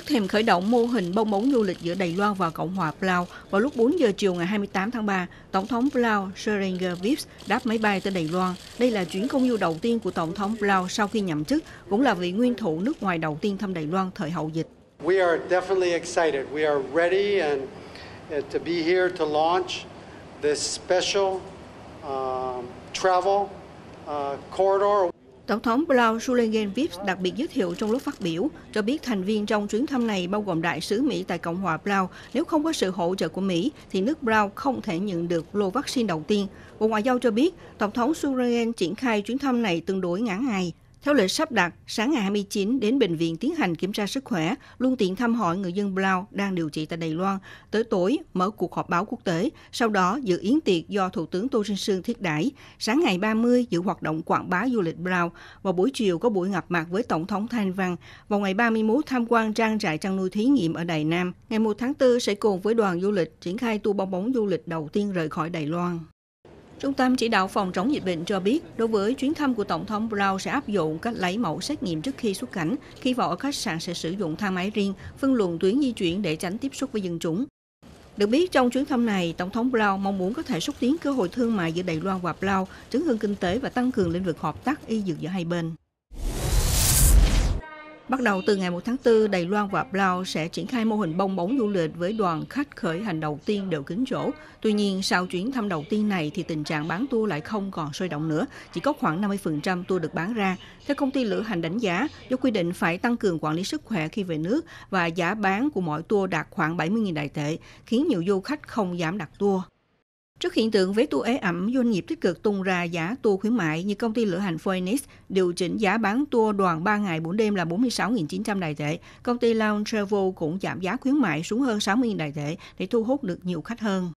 Trước thềm khởi động mô hình bong bóng du lịch giữa Đài Loan và Cộng hòa Palau, vào lúc 4 giờ chiều ngày 28 tháng 3, Tổng thống Palau Suringer Vips đáp máy bay tới Đài Loan. Đây là chuyến công du đầu tiên của Tổng thống Palau sau khi nhậm chức, cũng là vị nguyên thủ nước ngoài đầu tiên thăm Đài Loan thời hậu dịch. We are definitely excited. We are ready and uh, to be here to launch this special um, travel uh, corridor. Tổng thống Blau Julian Vips đặc biệt giới thiệu trong lúc phát biểu, cho biết thành viên trong chuyến thăm này bao gồm đại sứ Mỹ tại Cộng hòa Blau. Nếu không có sự hỗ trợ của Mỹ, thì nước Blau không thể nhận được lô vaccine đầu tiên. Bộ Ngoại giao cho biết, Tổng thống Julian triển khai chuyến thăm này tương đối ngắn ngày. Theo lịch sắp đặt, sáng ngày 29 đến bệnh viện tiến hành kiểm tra sức khỏe, luôn tiện thăm hỏi người dân Blau đang điều trị tại Đài Loan, tới tối mở cuộc họp báo quốc tế, sau đó dự yến tiệc do Thủ tướng Tô Trinh Sương thiết đãi. Sáng ngày 30 dự hoạt động quảng bá du lịch Blau, và buổi chiều có buổi gặp mặt với Tổng thống Thanh Văn, vào ngày 31 tham quan trang trại chăn nuôi thí nghiệm ở Đài Nam. Ngày 1 tháng 4 sẽ cùng với đoàn du lịch triển khai tour bong bóng du lịch đầu tiên rời khỏi Đài Loan. Trung tâm chỉ đạo phòng chống dịch bệnh cho biết, đối với chuyến thăm của Tổng thống Brown sẽ áp dụng cách lấy mẫu xét nghiệm trước khi xuất cảnh. Khi vào ở khách sạn sẽ sử dụng thang máy riêng, phân luồng tuyến di chuyển để tránh tiếp xúc với dân chúng. Được biết, trong chuyến thăm này, Tổng thống Brown mong muốn có thể xúc tiến cơ hội thương mại giữa Đài Loan và Brown, chấn hương kinh tế và tăng cường lĩnh vực hợp tác y dược giữa hai bên. Bắt đầu từ ngày 1 tháng 4, Đài Loan và Blau sẽ triển khai mô hình bong bóng du lịch với đoàn khách khởi hành đầu tiên đều kính chỗ. Tuy nhiên, sau chuyến thăm đầu tiên này thì tình trạng bán tour lại không còn sôi động nữa, chỉ có khoảng 50% tour được bán ra. Theo công ty lữ hành đánh giá, do quy định phải tăng cường quản lý sức khỏe khi về nước và giá bán của mỗi tour đạt khoảng 70.000 đại tệ, khiến nhiều du khách không dám đặt tour. Trước hiện tượng vé tour ế ẩm, doanh nghiệp tích cực tung ra giá tour khuyến mại như công ty lữ hành Phoenix điều chỉnh giá bán tour đoàn 3 ngày 4 đêm là 46.900 Đài tệ. Công ty Lounge Travel cũng giảm giá khuyến mại xuống hơn 60.000 Đài tệ để thu hút được nhiều khách hơn.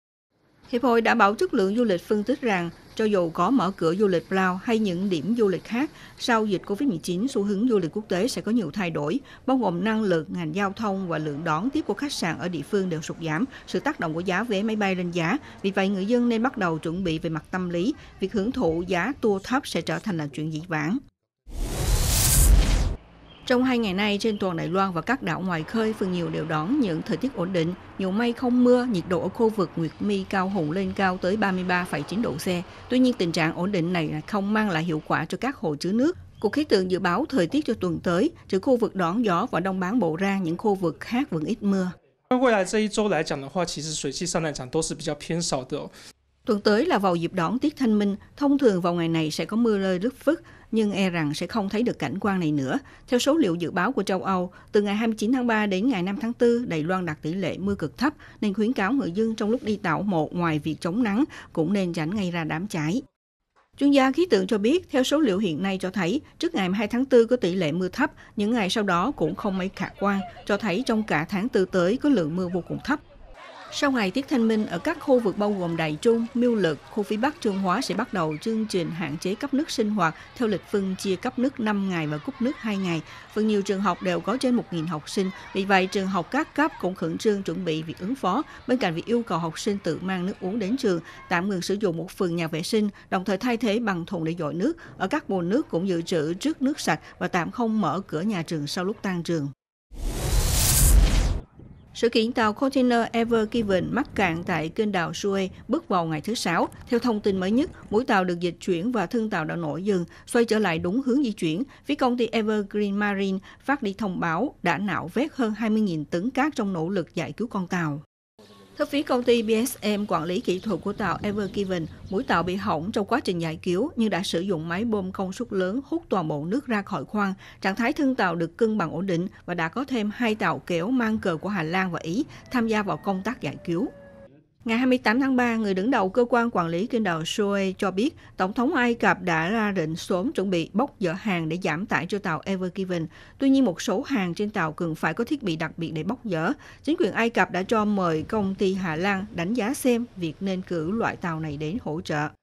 Hiệp hội Đảm bảo chất lượng du lịch phân tích rằng cho dù có mở cửa du lịch Plau hay những điểm du lịch khác, sau dịch COVID-19, xu hướng du lịch quốc tế sẽ có nhiều thay đổi, bao gồm năng lực, ngành giao thông và lượng đón tiếp của khách sạn ở địa phương đều sụt giảm, sự tác động của giá vé máy bay lên giá. Vì vậy, người dân nên bắt đầu chuẩn bị về mặt tâm lý, việc hưởng thụ giá tour thấp sẽ trở thành là chuyện dị vãng. Trong hai ngày nay, trên toàn Đài Loan và các đảo ngoài khơi phần nhiều đều đón những thời tiết ổn định, nhiều mây không mưa, nhiệt độ ở khu vực Nguyệt Mi cao hùng lên cao tới 33,9 độ C. Tuy nhiên, tình trạng ổn định này không mang lại hiệu quả cho các hồ chứa nước. Cục khí tượng dự báo thời tiết cho tuần tới, trừ khu vực đón gió và đông bán bộ ra, những khu vực khác vẫn ít mưa. Tuần tới là vào dịp đón tiết thanh minh, thông thường vào ngày này sẽ có mưa rơi rứt phức, nhưng e rằng sẽ không thấy được cảnh quan này nữa. Theo số liệu dự báo của châu Âu, từ ngày 29 tháng 3 đến ngày 5 tháng 4, Đài Loan đạt tỷ lệ mưa cực thấp, nên khuyến cáo người dân trong lúc đi tạo mộ ngoài việc chống nắng cũng nên tránh ngay ra đám cháy. Chuyên gia khí tượng cho biết, theo số liệu hiện nay cho thấy, trước ngày 2 tháng 4 có tỷ lệ mưa thấp, những ngày sau đó cũng không mấy khả quan, cho thấy trong cả tháng 4 tới có lượng mưa vô cùng thấp. Sau ngày tiết thanh minh, ở các khu vực bao gồm Đại Trung, Miêu Lực, khu phía Bắc Trung Hóa sẽ bắt đầu chương trình hạn chế cấp nước sinh hoạt theo lịch phân chia cấp nước 5 ngày và cúp nước 2 ngày. Phần nhiều trường học đều có trên 1.000 học sinh, vì vậy trường học các cấp cũng khẩn trương chuẩn bị việc ứng phó. Bên cạnh việc yêu cầu học sinh tự mang nước uống đến trường, tạm ngừng sử dụng một phần nhà vệ sinh, đồng thời thay thế bằng thùng để dội nước. Ở các bồn nước cũng dự trữ trước nước sạch và tạm không mở cửa nhà trường sau lúc tan trường. Sự kiện tàu container Ever Given mắc cạn tại kênh đào Suez bước vào ngày thứ Sáu. Theo thông tin mới nhất, mũi tàu được dịch chuyển và thân tàu đã nổi dừng, xoay trở lại đúng hướng di chuyển. Phía công ty Evergreen Marine phát đi thông báo đã nạo vét hơn 20.000 tấn cát trong nỗ lực giải cứu con tàu. Theo phía công ty BSM quản lý kỹ thuật của tàu Ever Given, mũi tàu bị hỏng trong quá trình giải cứu nhưng đã sử dụng máy bơm công suất lớn hút toàn bộ nước ra khỏi khoang. Trạng thái thân tàu được cân bằng ổn định và đã có thêm hai tàu kéo mang cờ của Hà Lan và Ý tham gia vào công tác giải cứu. Ngày 28 tháng 3, người đứng đầu cơ quan quản lý kinh đầu Suez cho biết Tổng thống Ai Cập đã ra lệnh sớm chuẩn bị bốc dỡ hàng để giảm tải cho tàu Ever Given. Tuy nhiên, một số hàng trên tàu cần phải có thiết bị đặc biệt để bốc dỡ. Chính quyền Ai Cập đã cho mời công ty Hà Lan đánh giá xem việc nên cử loại tàu này đến hỗ trợ.